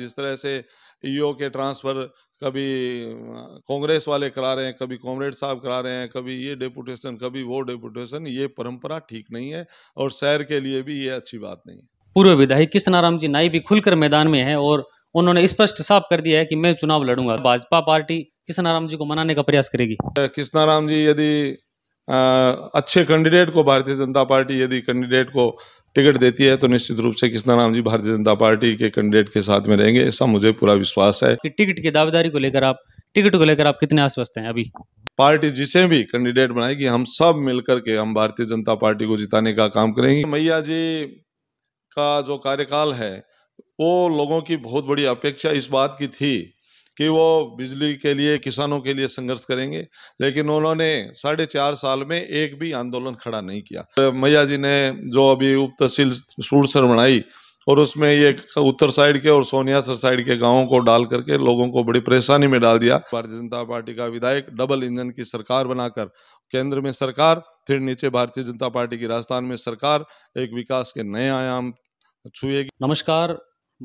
जिस तरह से ईओ e के ट्रांसफ़र कभी कांग्रेस वाले करा रहे हैं कभी कॉमरेड साहब करा रहे हैं कभी ये डेपुटेशन कभी वो डेपुटेशन ये परंपरा ठीक नहीं है और शहर के लिए भी ये अच्छी बात नहीं है पूर्व विधायक कृष्णाराम जी नाई भी खुलकर मैदान में है और उन्होंने स्पष्ट साफ कर दिया है कि मैं चुनाव लड़ूंगा भाजपा पार्टी कृष्णाराम जी को मनाने का प्रयास करेगी कृष्णाराम जी यदि अच्छे कैंडिडेट को भारतीय जनता पार्टी यदि कैंडिडेट को टिकट देती है तो निश्चित रूप से कृष्णा राम जी भारतीय जनता पार्टी के कैंडिडेट के साथ में रहेंगे ऐसा मुझे पूरा विश्वास है कि टिकट की दावेदारी को लेकर आप टिकट को लेकर आप कितने आश्वस्त हैं अभी पार्टी जिसे भी कैंडिडेट बनाएगी हम सब मिलकर के हम भारतीय जनता पार्टी को जिताने का काम करेंगे मैया जी का जो कार्यकाल है वो लोगों की बहुत बड़ी अपेक्षा इस बात की थी कि वो बिजली के लिए किसानों के लिए संघर्ष करेंगे लेकिन उन्होंने साढ़े चार साल में एक भी आंदोलन खड़ा नहीं किया मैया जी ने जो अभी उप तहसील सूरसर बनाई और उसमें ये उत्तर साइड के और सोनिया सर साइड के गांवों को डाल करके लोगों को बड़ी परेशानी में डाल दिया भारतीय जनता पार्टी का विधायक डबल इंजन की सरकार बनाकर केंद्र में सरकार फिर नीचे भारतीय जनता पार्टी की राजस्थान में सरकार एक विकास के नए आयाम छुएगी नमस्कार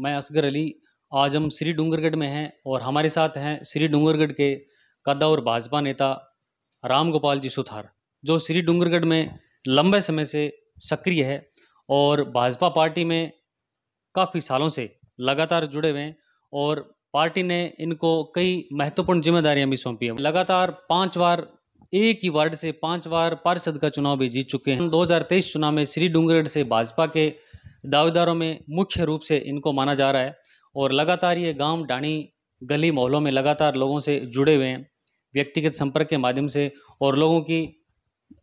मैं असगर अली आज हम श्री डूंगरगढ़ में हैं और हमारे साथ हैं श्री डूंगरगढ़ के और भाजपा नेता राम गोपाल जी सुथार जो श्री डूंगरगढ़ में लंबे समय से सक्रिय है और भाजपा पार्टी में काफ़ी सालों से लगातार जुड़े हुए हैं और पार्टी ने इनको कई महत्वपूर्ण जिम्मेदारियां भी सौंपी हैं लगातार पांच बार एक ही वार्ड से पांच बार पार्षद का चुनाव भी जीत चुके हैं 2023 चुनाव में श्री डूंगरगढ़ से भाजपा के दावेदारों में मुख्य रूप से इनको माना जा रहा है और लगातार ये गाँव डाणी गली मोहल्लों में लगातार लोगों से जुड़े हुए हैं व्यक्तिगत संपर्क के माध्यम से और लोगों की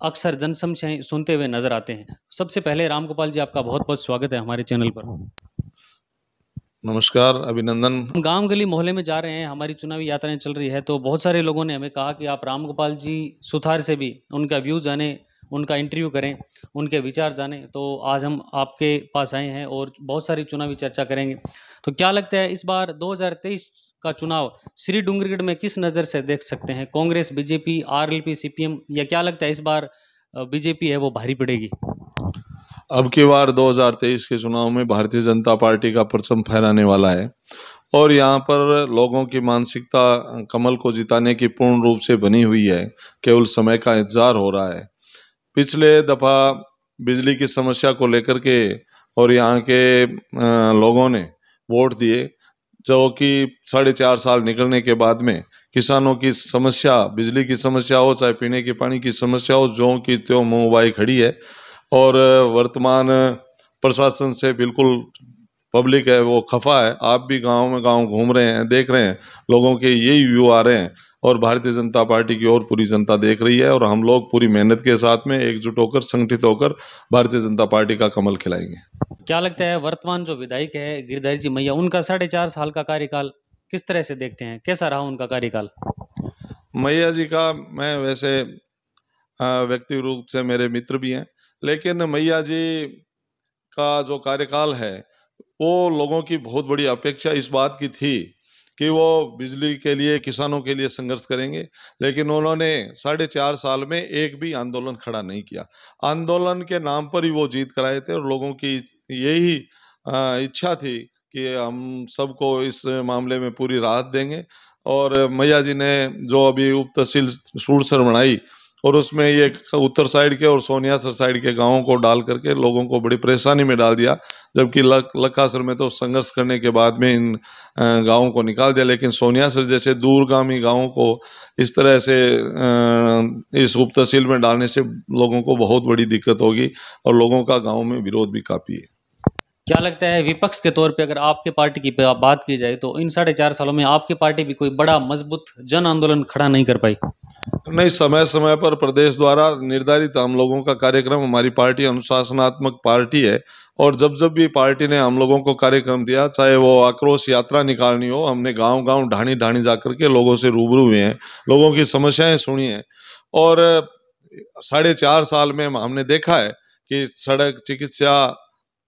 अक्सर जनसमस्याएँ सुनते हुए नजर आते हैं सबसे पहले गोपाल जी आपका बहुत बहुत स्वागत है हमारे चैनल पर नमस्कार अभिनंदन हम गांव गली मोहल्ले में जा रहे हैं हमारी चुनावी यात्राएं चल रही है तो बहुत सारे लोगों ने हमें कहा कि आप रामगोपाल जी सुथार से भी उनका व्यू जाने उनका इंटरव्यू करें उनके विचार जानें तो आज हम आपके पास आए हैं और बहुत सारी चुनावी चर्चा करेंगे तो क्या लगता है इस बार 2023 का चुनाव श्री डूंगरगढ़ में किस नज़र से देख सकते हैं कांग्रेस बीजेपी आर एल या क्या लगता है इस बार बीजेपी है वो भारी पड़ेगी अब की बार 2023 के चुनाव में भारतीय जनता पार्टी का परचम फहराने वाला है और यहाँ पर लोगों की मानसिकता कमल को जिताने की पूर्ण रूप से बनी हुई है केवल समय का इंतज़ार हो रहा है पिछले दफ़ा बिजली की समस्या को लेकर के और यहाँ के लोगों ने वोट दिए जो कि साढ़े चार साल निकलने के बाद में किसानों की समस्या बिजली की समस्या हो चाहे पीने के पानी की समस्या हो जो कि त्यों मुँह खड़ी है और वर्तमान प्रशासन से बिल्कुल पब्लिक है वो खफा है आप भी गांव में गांव घूम रहे हैं देख रहे हैं लोगों के यही व्यू आ रहे हैं और भारतीय जनता पार्टी की ओर पूरी जनता देख रही है और हम लोग पूरी मेहनत के साथ में एकजुट होकर संगठित होकर भारतीय जनता पार्टी का कमल खिलाएंगे क्या लगता है वर्तमान जो विधायक है गिरधर जी मैया उनका साढ़े चार साल का कार्यकाल किस तरह से देखते हैं कैसा रहा उनका कार्यकाल मैया जी का मैं वैसे व्यक्ति रूप से मेरे मित्र भी हैं लेकिन मैया जी का जो कार्यकाल है वो लोगों की बहुत बड़ी अपेक्षा इस बात की थी कि वो बिजली के लिए किसानों के लिए संघर्ष करेंगे लेकिन उन्होंने साढ़े चार साल में एक भी आंदोलन खड़ा नहीं किया आंदोलन के नाम पर ही वो जीत कराए थे और लोगों की यही इच्छा थी कि हम सबको इस मामले में पूरी राहत देंगे और मैया जी ने जो अभी उप तहसील सूरसर बनाई और उसमें ये उत्तर साइड के और सोनिया सर साइड के गांवों को डाल करके लोगों को बड़ी परेशानी में डाल दिया जबकि लक लखासर में तो संघर्ष करने के बाद में इन गांवों को निकाल दिया लेकिन सोनिया सर जैसे दूरगामी गांवों को इस तरह से इस उप तहसील में डालने से लोगों को बहुत बड़ी दिक्कत होगी और लोगों का गाँव में विरोध भी काफ़ी है क्या लगता है विपक्ष के तौर पे अगर आपके पार्टी की बात की जाए तो इन साढ़े चार सालों में आपकी पार्टी भी कोई बड़ा मजबूत जन आंदोलन खड़ा नहीं कर पाई नहीं समय समय पर प्रदेश द्वारा निर्धारित हम लोगों का कार्यक्रम हमारी पार्टी अनुशासनात्मक पार्टी है और जब जब भी पार्टी ने हम लोगों को कार्यक्रम दिया चाहे वो आक्रोश यात्रा निकालनी हो हमने गांव गांव ढाणी ढाणी जाकर के लोगों से रूबरू हुए हैं लोगों की समस्याएं सुनी हैं और साढ़े चार साल में हमने देखा है कि सड़क चिकित्सा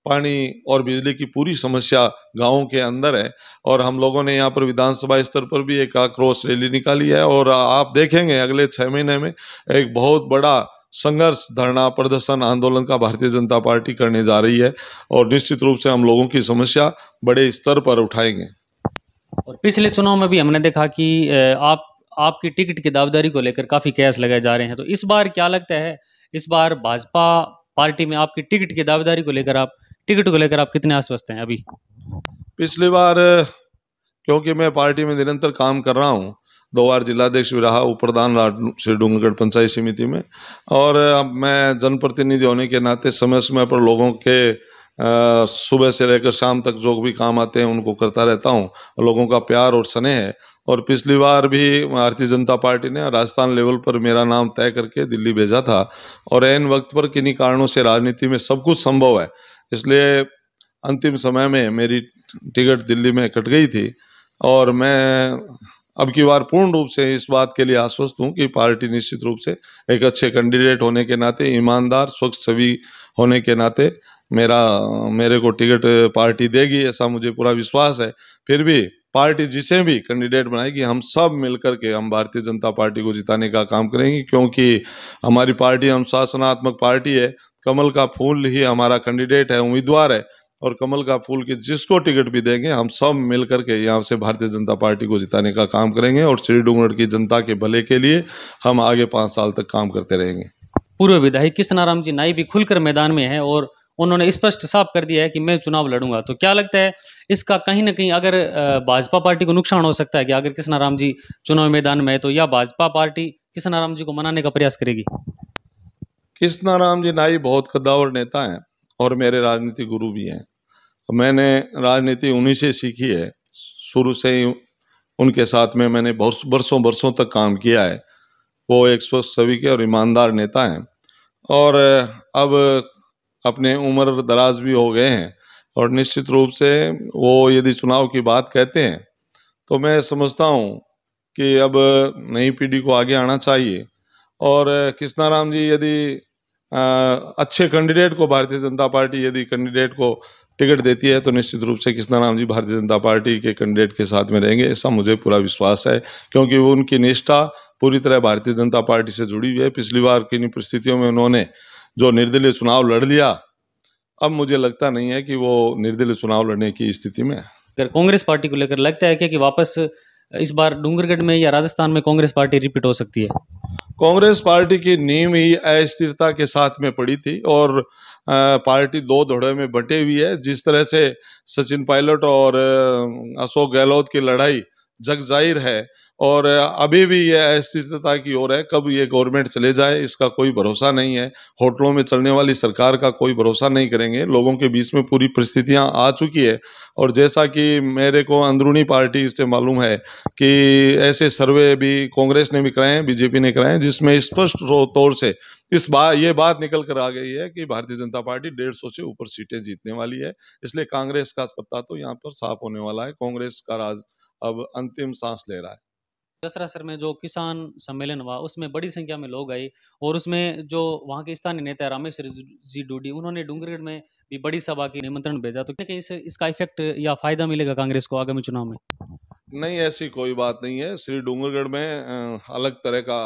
पानी और बिजली की पूरी समस्या गाँव के अंदर है और हम लोगों ने यहाँ पर विधानसभा स्तर पर भी एक आक्रोश रैली निकाली है और आप देखेंगे अगले छः महीने में एक बहुत बड़ा संघर्ष धरना प्रदर्शन आंदोलन का भारतीय जनता पार्टी करने जा रही है और निश्चित रूप से हम लोगों की समस्या बड़े स्तर पर उठाएंगे और पिछले चुनाव में भी हमने देखा कि आप आपकी टिकट की दावेदारी को लेकर काफ़ी कैस लगाए जा रहे हैं तो इस बार क्या लगता है इस बार भाजपा पार्टी में आपकी टिकट की दावेदारी को लेकर आप टिकट को लेकर आप कितने आश्वस्त हैं अभी पिछली बार क्योंकि मैं पार्टी में निरंतर काम कर रहा हूँ दो बार जिलाध्यक्ष भी रहा उपप्रधान श्री डूंगरगढ़ पंचायत समिति में और अब मैं जनप्रतिनिधि होने के नाते समय समय पर लोगों के सुबह से लेकर शाम तक जो भी काम आते हैं उनको करता रहता हूं लोगों का प्यार और स्नेह है और पिछली बार भी भारतीय जनता पार्टी ने राजस्थान लेवल पर मेरा नाम तय करके दिल्ली भेजा था और एन वक्त पर किन्हीं कारणों से राजनीति में सब कुछ संभव है इसलिए अंतिम समय में मेरी टिकट दिल्ली में कट गई थी और मैं अब की बार पूर्ण रूप से इस बात के लिए आश्वस्त हूँ कि पार्टी निश्चित रूप से एक अच्छे कैंडिडेट होने के नाते ईमानदार स्वच्छ छवि होने के नाते मेरा मेरे को टिकट पार्टी देगी ऐसा मुझे पूरा विश्वास है फिर भी पार्टी जिसे भी कैंडिडेट बनाएगी हम सब मिलकर के हम भारतीय जनता पार्टी को जिताने का काम करेंगे क्योंकि हमारी पार्टी अनुशासनात्मक पार्टी है कमल का फूल ही हमारा कैंडिडेट है उम्मीदवार है और कमल का फूल की जिसको टिकट भी देंगे हम सब मिल करके यहाँ से भारतीय जनता पार्टी को जिताने का काम करेंगे और श्री डूंगर की जनता के भले के लिए हम आगे पाँच साल तक काम करते रहेंगे पूर्व विधायक कृष्णाराम जी नाई भी खुलकर मैदान में है और उन्होंने स्पष्ट साफ कर दिया है कि मैं चुनाव लड़ूंगा तो क्या लगता है इसका कहीं ना कहीं अगर भाजपा पार्टी को नुकसान हो सकता है कि अगर कृष्णाराम जी चुनाव मैदान में है तो या भाजपा पार्टी कृष्णाराम जी को मनाने का प्रयास करेगी कृष्णा राम जी नाई बहुत कद्दावर नेता हैं और मेरे राजनीति गुरु भी हैं मैंने राजनीति उन्हीं से सीखी है शुरू से ही उनके साथ में मैंने बहुत बरसों बरसों तक काम किया है वो एक स्वस्थ सभी के और ईमानदार नेता हैं और अब अपने उम्र दराज भी हो गए हैं और निश्चित रूप से वो यदि चुनाव की बात कहते हैं तो मैं समझता हूँ कि अब नई पीढ़ी को आगे आना चाहिए और कृष्णाराम जी यदि अच्छे कैंडिडेट को भारतीय जनता पार्टी यदि कैंडिडेट को टिकट देती है तो निश्चित रूप से कृष्णाराम जी भारतीय जनता पार्टी के कैंडिडेट के साथ में रहेंगे ऐसा मुझे पूरा विश्वास है क्योंकि वो उनकी निष्ठा पूरी तरह भारतीय जनता पार्टी से जुड़ी हुई है पिछली बार किन परिस्थितियों में उन्होंने जो निर्दलीय चुनाव लड़ लिया अब मुझे लगता नहीं है कि वो निर्दलीय चुनाव लड़ने की स्थिति में अगर कांग्रेस पार्टी को लेकर लगता है क्या कि वापस इस बार डूंगरगढ़ में या राजस्थान में कांग्रेस पार्टी रिपीट हो सकती है कांग्रेस पार्टी की नींव ही अस्थिरता के साथ में पड़ी थी और पार्टी दो धड़े में बटे हुई है जिस तरह से सचिन पायलट और अशोक गहलोत की लड़ाई जग जाहिर है और अभी भी यह अस्थिरता की ओर है कब ये गवर्नमेंट चले जाए इसका कोई भरोसा नहीं है होटलों में चलने वाली सरकार का कोई भरोसा नहीं करेंगे लोगों के बीच में पूरी परिस्थितियां आ चुकी है और जैसा कि मेरे को अंदरूनी पार्टी से मालूम है कि ऐसे सर्वे भी कांग्रेस ने भी कराए हैं बीजेपी ने कराए हैं जिसमें स्पष्ट तौर से इस बात ये बात निकल कर आ गई है कि भारतीय जनता पार्टी डेढ़ सौ से ऊपर सीटें जीतने वाली है इसलिए कांग्रेस का पत्ता तो यहाँ पर साफ होने वाला है कांग्रेस का राज अब अंतिम सांस ले रहा है कसरासर में जो किसान सम्मेलन हुआ उसमें बड़ी संख्या में लोग आए और उसमें जो वहाँ के स्थानीय नेता रामेश्वर जी डूडी उन्होंने डूंगरगढ़ में भी बड़ी सभा की निमंत्रण भेजा तो क्या इस, इसका इफेक्ट या फायदा मिलेगा कांग्रेस को आगामी चुनाव में नहीं ऐसी कोई बात नहीं है श्री डूंगरगढ़ में अलग तरह का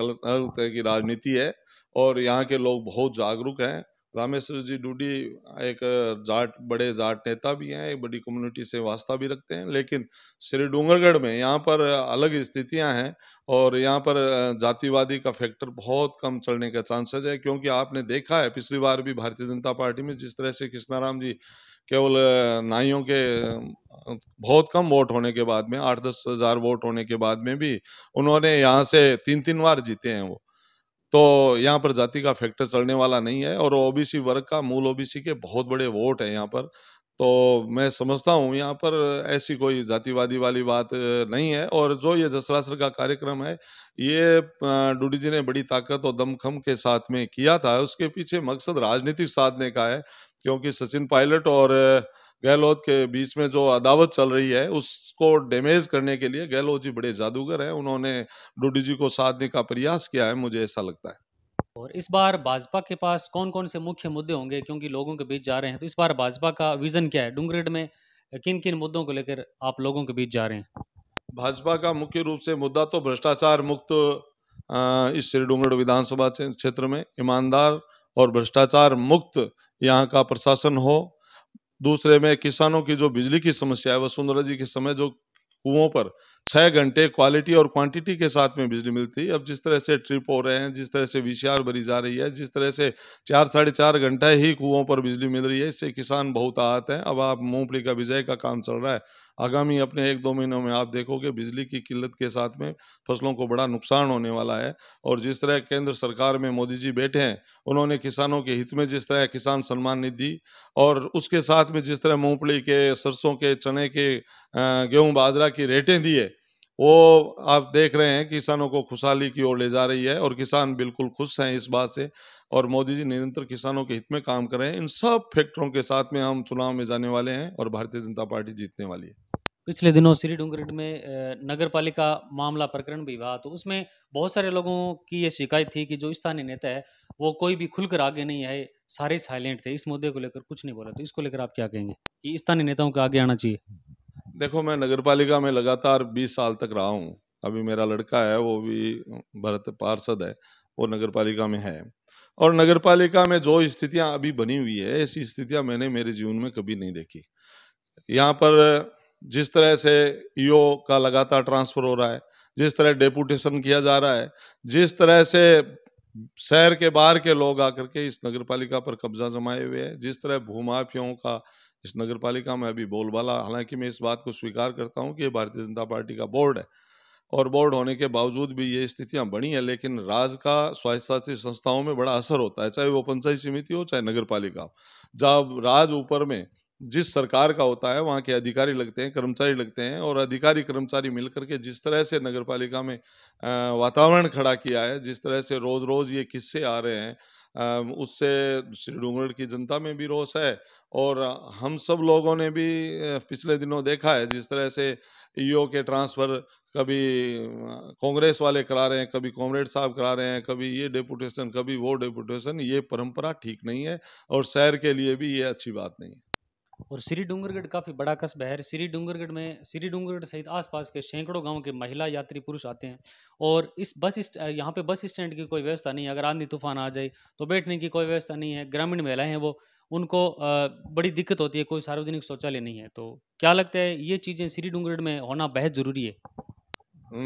अलग तरह की राजनीति है और यहाँ के लोग बहुत जागरूक हैं रामेश्वर जी डूडी एक जाट बड़े जाट नेता भी हैं एक बड़ी कम्युनिटी से वास्ता भी रखते हैं लेकिन श्री डूंगरगढ़ में यहाँ पर अलग स्थितियाँ हैं और यहाँ पर जातिवादी का फैक्टर बहुत कम चलने का चांसेज है क्योंकि आपने देखा है पिछली बार भी भारतीय जनता पार्टी में जिस तरह से कृष्णाराम जी केवल नाइयों के बहुत कम वोट होने के बाद में आठ दस हज़ार वोट होने के बाद में भी उन्होंने यहाँ से तीन तीन बार जीते हैं वो तो यहाँ पर जाति का फैक्टर चलने वाला नहीं है और ओबीसी वर्ग का मूल ओबीसी के बहुत बड़े वोट है यहाँ पर तो मैं समझता हूँ यहाँ पर ऐसी कोई जातिवादी वाली बात नहीं है और जो ये जसरासर का कार्यक्रम है ये डूडी जी ने बड़ी ताकत और दमखम के साथ में किया था उसके पीछे मकसद राजनीतिक साधने का है क्योंकि सचिन पायलट और गहलोत के बीच में जो अदावत चल रही है उसको डैमेज करने के लिए गहलोत जी बड़े जादूगर हैं उन्होंने डूडी जी को साधने का प्रयास किया है मुझे ऐसा लगता है और इस बार भाजपा के पास कौन कौन से मुख्य मुद्दे होंगे क्योंकि लोगों के बीच जा रहे हैं तो इस बार भाजपा का विजन क्या है डूंगरेड में किन किन मुद्दों को लेकर आप लोगों के बीच जा रहे हैं भाजपा का मुख्य रूप से मुद्दा तो भ्रष्टाचार मुक्त इस श्री डूंगरेड विधानसभा क्षेत्र में ईमानदार और भ्रष्टाचार मुक्त यहाँ का प्रशासन हो दूसरे में किसानों की जो बिजली की समस्या है वसुंधरा जी के समय जो कुओं पर छः घंटे क्वालिटी और क्वांटिटी के साथ में बिजली मिलती है अब जिस तरह से ट्रिप हो रहे हैं जिस तरह से विशार भरी जा रही है जिस तरह से चार साढ़े चार घंटा ही कुओं पर बिजली मिल रही है इससे किसान बहुत आहत हैं अब आप मूंगफली का विजय का काम चल रहा है आगामी अपने एक दो महीनों में आप देखोगे बिजली की किल्लत के साथ में फसलों को बड़ा नुकसान होने वाला है और जिस तरह केंद्र सरकार में मोदी जी बैठे हैं उन्होंने किसानों के हित में जिस तरह किसान सम्मान निधि और उसके साथ में जिस तरह मूंगफली के सरसों के चने के गेहूँ बाजरा की रेटें दी है वो आप देख रहे हैं किसानों को खुशहाली की ओर ले जा रही है और किसान बिल्कुल खुश हैं इस बात से और मोदी जी निरंतर किसानों के हित में काम कर रहे हैं इन सब फैक्टरों के साथ में हम चुनाव में जाने वाले हैं और भारतीय जनता पार्टी जीतने वाली है पिछले दिनों श्री डूंगरगढ़ में नगर पालिका मामला प्रकरण भी हुआ तो उसमें बहुत सारे लोगों की ये शिकायत थी कि जो स्थानीय नेता है वो कोई भी खुलकर आगे नहीं आए सारे साइलेंट थे इस मुद्दे को लेकर कुछ नहीं बोला तो इसको लेकर आप क्या कहेंगे कि स्थानीय नेताओं को आगे आना चाहिए देखो मैं नगर पालिका में लगातार बीस साल तक रहा हूँ अभी मेरा लड़का है वो भी भरत पार्षद है वो नगर पालिका में है और नगर पालिका में जो स्थितियाँ अभी बनी हुई है ऐसी स्थितियाँ मैंने मेरे जीवन में कभी नहीं देखी यहाँ पर जिस तरह से ईओ e का लगातार ट्रांसफर हो रहा है जिस तरह डेपुटेशन किया जा रहा है जिस तरह से शहर के बाहर के लोग आकर के इस नगर पालिका पर कब्जा जमाए हुए हैं जिस तरह भूमाफियाओं का इस नगर पालिका में अभी बोलबाला हालांकि मैं इस बात को स्वीकार करता हूं कि ये भारतीय जनता पार्टी का बोर्ड है और बोर्ड होने के बावजूद भी ये स्थितियां बनी है लेकिन राज का स्वायत्तशासी संस्थाओं में बड़ा असर होता है चाहे वो पंचायत समिति हो चाहे नगर पालिका जब राज ऊपर में जिस सरकार का होता है वहाँ के अधिकारी लगते हैं कर्मचारी लगते हैं और अधिकारी कर्मचारी मिलकर के जिस तरह से नगर पालिका में वातावरण खड़ा किया है जिस तरह से रोज़ रोज़ ये किस्से आ रहे हैं उससे श्री डूंगरगढ़ की जनता में भी रोष है और हम सब लोगों ने भी पिछले दिनों देखा है जिस तरह से ईओ के ट्रांसफ़र कभी कांग्रेस वाले करा रहे हैं कभी कॉमरेड साहब करा रहे हैं कभी ये डेपुटेशन कभी वो डेपुटेशन ये परंपरा ठीक नहीं है और शहर के लिए भी ये अच्छी बात नहीं है और श्री डूंगरगढ़ काफ़ी बड़ा कस्बा है श्री डूंगरगढ़ में श्री डूंगरगढ़ सहित आसपास के सैकड़ों गांव के महिला यात्री पुरुष आते हैं और इस बस यहाँ पे बस स्टैंड की कोई व्यवस्था नहीं है अगर आंधी तूफान आ जाए तो बैठने की कोई व्यवस्था नहीं है ग्रामीण महिलाएं हैं वो उनको बड़ी दिक्कत होती है कोई सार्वजनिक शौचालय नहीं है तो क्या लगता है ये चीज़ें श्री डूंगरगढ़ में होना बेहद ज़रूरी है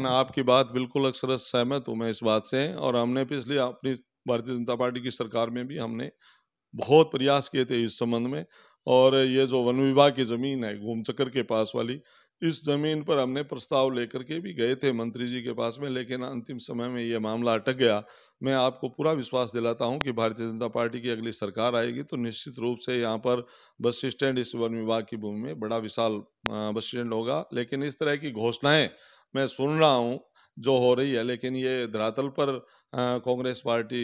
आपकी बात बिल्कुल अक्सर सहमत हूँ मैं इस बात से और हमने पिछले अपनी भारतीय जनता पार्टी की सरकार में भी हमने बहुत प्रयास किए थे इस संबंध में और ये जो वन विभाग की ज़मीन है घूमचक्कर के पास वाली इस ज़मीन पर हमने प्रस्ताव लेकर के भी गए थे मंत्री जी के पास में लेकिन अंतिम समय में ये मामला अटक गया मैं आपको पूरा विश्वास दिलाता हूँ कि भारतीय जनता पार्टी की अगली सरकार आएगी तो निश्चित रूप से यहाँ पर बस स्टैंड इस वन विभाग की भूमि में बड़ा विशाल बस स्टैंड होगा लेकिन इस तरह की घोषणाएँ मैं सुन रहा हूँ जो हो रही है लेकिन ये धरातल पर कांग्रेस पार्टी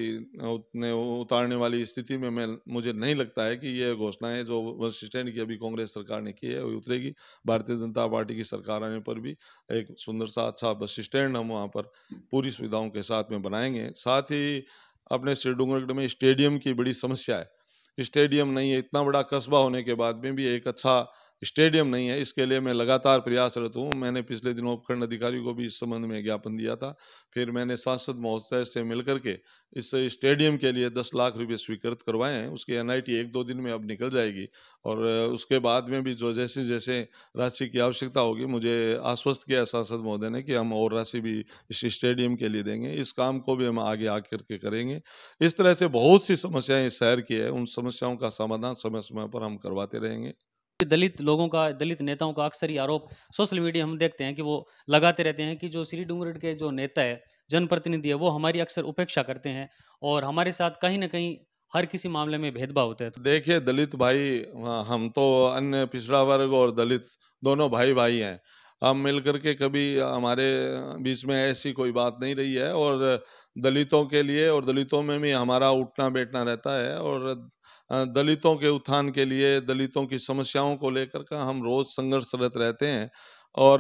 ने उतारने वाली स्थिति में मैं मुझे नहीं लगता है कि ये घोषणाएं जो वशिष्ठ की अभी कांग्रेस सरकार ने की है वही उतरेगी भारतीय जनता पार्टी की सरकार आने पर भी एक सुंदर सा अच्छा बस स्टैंड हम वहाँ पर पूरी सुविधाओं के साथ में बनाएंगे साथ ही अपने श्रीडूंगरगढ़ में स्टेडियम की बड़ी समस्या है स्टेडियम नहीं है इतना बड़ा कस्बा होने के बाद में भी एक अच्छा स्टेडियम नहीं है इसके लिए मैं लगातार प्रयासरत हूँ मैंने पिछले दिनों उपखंड अधिकारी को भी इस संबंध में ज्ञापन दिया था फिर मैंने सांसद महोदय से मिलकर के इस स्टेडियम के लिए दस लाख रुपये स्वीकृत करवाए हैं उसकी एन एक दो दिन में अब निकल जाएगी और उसके बाद में भी जो जैसे जैसे राशि की आवश्यकता होगी मुझे आश्वस्त किया सांसद महोदय ने कि हम और राशि भी इस स्टेडियम के लिए देंगे इस काम को भी हम आगे आ करके करेंगे इस तरह से बहुत सी समस्याएं शहर की है उन समस्याओं का समाधान समय समय पर हम करवाते रहेंगे दलित लोगों का दलित नेताओं का अक्सर ही आरोप सोशल मीडिया हम देखते हैं कि वो लगाते रहते हैं कि जो श्री डूंगरगढ़ के जो नेता है जनप्रतिनिधि है वो हमारी अक्सर उपेक्षा करते हैं और हमारे साथ कहीं ना कहीं हर किसी मामले में भेदभाव होता है तो देखिए दलित भाई हम तो अन्य पिछड़ा वर्ग और दलित दोनों भाई भाई हैं हम मिल के कभी हमारे बीच में ऐसी कोई बात नहीं रही है और दलितों के लिए और दलितों में भी हमारा उठना बैठना रहता है और दलितों के उत्थान के लिए दलितों की समस्याओं को लेकर का हम रोज संघर्षरत रहते हैं और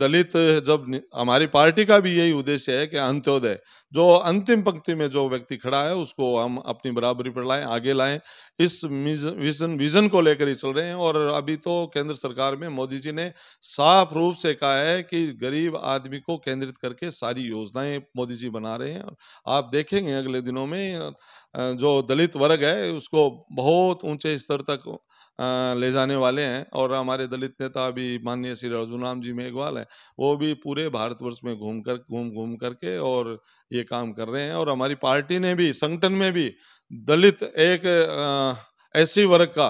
दलित जब हमारी पार्टी का भी यही उद्देश्य है कि अंत्योदय जो अंतिम पंक्ति में जो व्यक्ति खड़ा है उसको हम अपनी बराबरी पर लाएं आगे लाएं इस विजन विजन को लेकर ही चल रहे हैं और अभी तो केंद्र सरकार में मोदी जी ने साफ रूप से कहा है कि गरीब आदमी को केंद्रित करके सारी योजनाएं मोदी जी बना रहे हैं आप देखेंगे अगले दिनों में जो दलित वर्ग है उसको बहुत ऊंचे स्तर तक ले जाने वाले हैं और हमारे दलित नेता अभी माननीय श्री अर्जुनराम जी मेघवाल हैं वो भी पूरे भारतवर्ष में घूम कर घूम घूम करके और ये काम कर रहे हैं और हमारी पार्टी ने भी संगठन में भी दलित एक ऐसी वर्ग का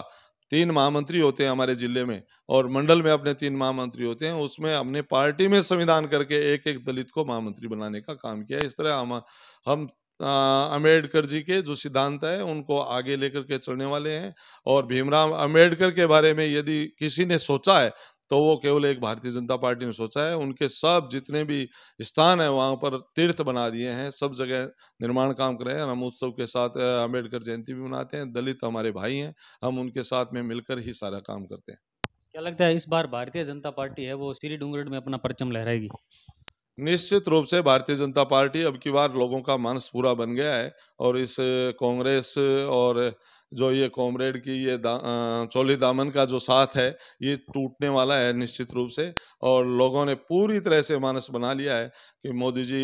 तीन महामंत्री होते हैं हमारे जिले में और मंडल में अपने तीन महामंत्री होते हैं उसमें हमने पार्टी में संविधान करके एक एक दलित को महामंत्री बनाने का काम किया इस तरह हम हम अम्बेडकर जी के जो सिद्धांत है उनको आगे लेकर के चलने वाले हैं और भीमराव अम्बेडकर के बारे में यदि किसी ने सोचा है तो वो केवल एक भारतीय जनता पार्टी ने सोचा है उनके सब जितने भी स्थान है वहाँ पर तीर्थ बना दिए हैं सब जगह निर्माण काम कर रहे हैं हम उत्सव के साथ अम्बेडकर जयंती भी मनाते हैं दलित हमारे भाई हैं हम उनके साथ में मिलकर ही सारा काम करते हैं क्या लगता है इस बार भारतीय जनता पार्टी है वो श्री डूंगरेड में अपना परचम लहराएगी निश्चित रूप से भारतीय जनता पार्टी अब की बार लोगों का मानस पूरा बन गया है और इस कांग्रेस और जो ये कॉमरेड की ये दा, चोली दामन का जो साथ है ये टूटने वाला है निश्चित रूप से और लोगों ने पूरी तरह से मानस बना लिया है कि मोदी जी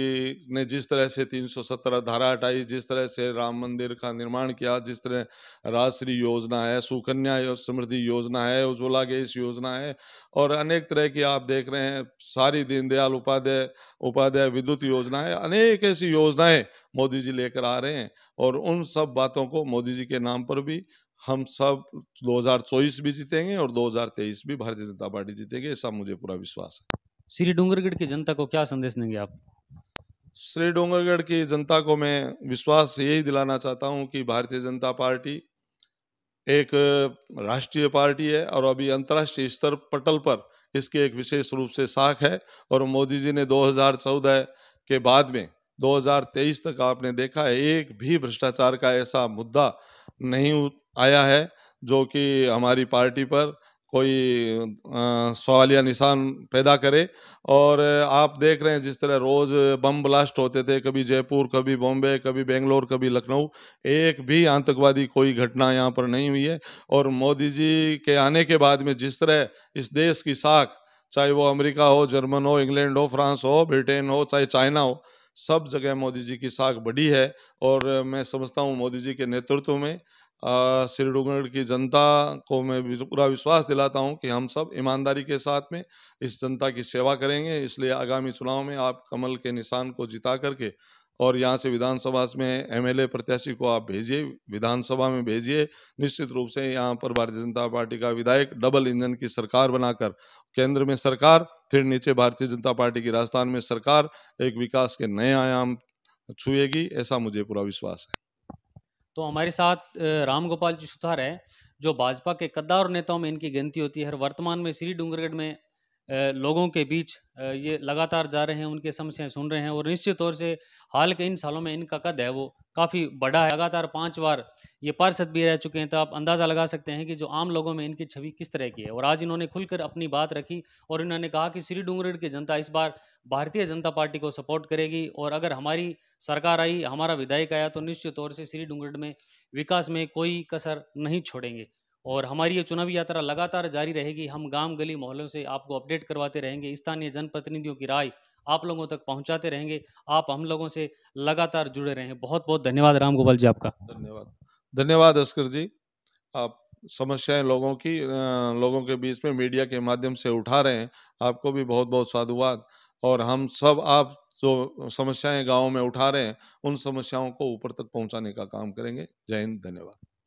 ने जिस तरह से 317 धारा हटाई जिस तरह से राम मंदिर का निर्माण किया जिस तरह राजश्री योजना है सुकन्या समृद्धि योजना है उज्ज्वला गैस योजना है और अनेक तरह की आप देख रहे हैं सारी दीनदयाल उपाध्याय उपाध्याय विद्युत योजना है अनेक ऐसी योजनाएं मोदी जी लेकर आ रहे हैं और उन सब बातों को मोदी जी के नाम पर भी हम सब दो भी जीतेंगे और दो भी भारतीय जनता पार्टी जीतेगी ऐसा मुझे पूरा विश्वास है श्री डूंगरगढ़ की जनता को क्या संदेश देंगे आप श्री डोंगरगढ़ की जनता को मैं विश्वास यही दिलाना चाहता हूं कि भारतीय जनता पार्टी एक राष्ट्रीय पार्टी है और अभी अंतर्राष्ट्रीय स्तर पटल पर इसके एक विशेष रूप से साख है और मोदी जी ने 2014 के बाद में 2023 तक आपने देखा है एक भी भ्रष्टाचार का ऐसा मुद्दा नहीं आया है जो कि हमारी पार्टी पर कोई सवालिया निशान पैदा करे और आप देख रहे हैं जिस तरह रोज़ बम ब्लास्ट होते थे कभी जयपुर कभी बॉम्बे कभी बेंगलोर कभी लखनऊ एक भी आतंकवादी कोई घटना यहाँ पर नहीं हुई है और मोदी जी के आने के बाद में जिस तरह इस देश की साख चाहे वो अमेरिका हो जर्मन हो इंग्लैंड हो फ्रांस हो ब्रिटेन हो चाहे चाइना हो सब जगह मोदी जी की साख बढ़ी है और मैं समझता हूँ मोदी जी के नेतृत्व में डूंगरगढ़ की जनता को मैं पूरा विश्वास दिलाता हूं कि हम सब ईमानदारी के साथ में इस जनता की सेवा करेंगे इसलिए आगामी चुनाव में आप कमल के निशान को जिता करके और यहाँ से विधानसभा में एमएलए प्रत्याशी को आप भेजिए विधानसभा में भेजिए निश्चित रूप से यहाँ पर भारतीय जनता पार्टी का विधायक डबल इंजन की सरकार बनाकर केंद्र में सरकार फिर नीचे भारतीय जनता पार्टी की राजस्थान में सरकार एक विकास के नए आयाम छुएगी ऐसा मुझे पूरा विश्वास है तो हमारे साथ राम गोपाल जी सुथार है जो भाजपा के कद्दावर नेताओं में इनकी गिनती होती है और वर्तमान में श्री डूंगरगढ़ में लोगों के बीच ये लगातार जा रहे हैं उनके समस्याएं सुन रहे हैं और निश्चित तौर से हाल के इन सालों में इनका कद है वो काफ़ी बड़ा है लगातार पांच बार ये पार्षद भी रह चुके हैं तो आप अंदाज़ा लगा सकते हैं कि जो आम लोगों में इनकी छवि किस तरह की है और आज इन्होंने खुलकर अपनी बात रखी और इन्होंने कहा कि श्री डूंगरगढ़ की जनता इस बार भारतीय जनता पार्टी को सपोर्ट करेगी और अगर हमारी सरकार आई हमारा विधायक आया तो निश्चित तौर से श्री डूंगरगढ़ में विकास में कोई कसर नहीं छोड़ेंगे और हमारी ये चुनावी यात्रा लगातार जारी रहेगी हम गांव गली मोहल्लों से आपको अपडेट करवाते रहेंगे स्थानीय जनप्रतिनिधियों की राय आप लोगों तक पहुंचाते रहेंगे आप हम लोगों से लगातार जुड़े रहें बहुत बहुत धन्यवाद राम गोपाल जी आपका धन्यवाद धन्यवाद अस्कर जी आप समस्याएं लोगों की लोगों के बीच में मीडिया के माध्यम से उठा रहे हैं आपको भी बहुत बहुत साधुवाद और हम सब आप जो समस्याएं गाँव में उठा रहे हैं उन समस्याओं को ऊपर तक पहुँचाने का काम करेंगे जय हिंद धन्यवाद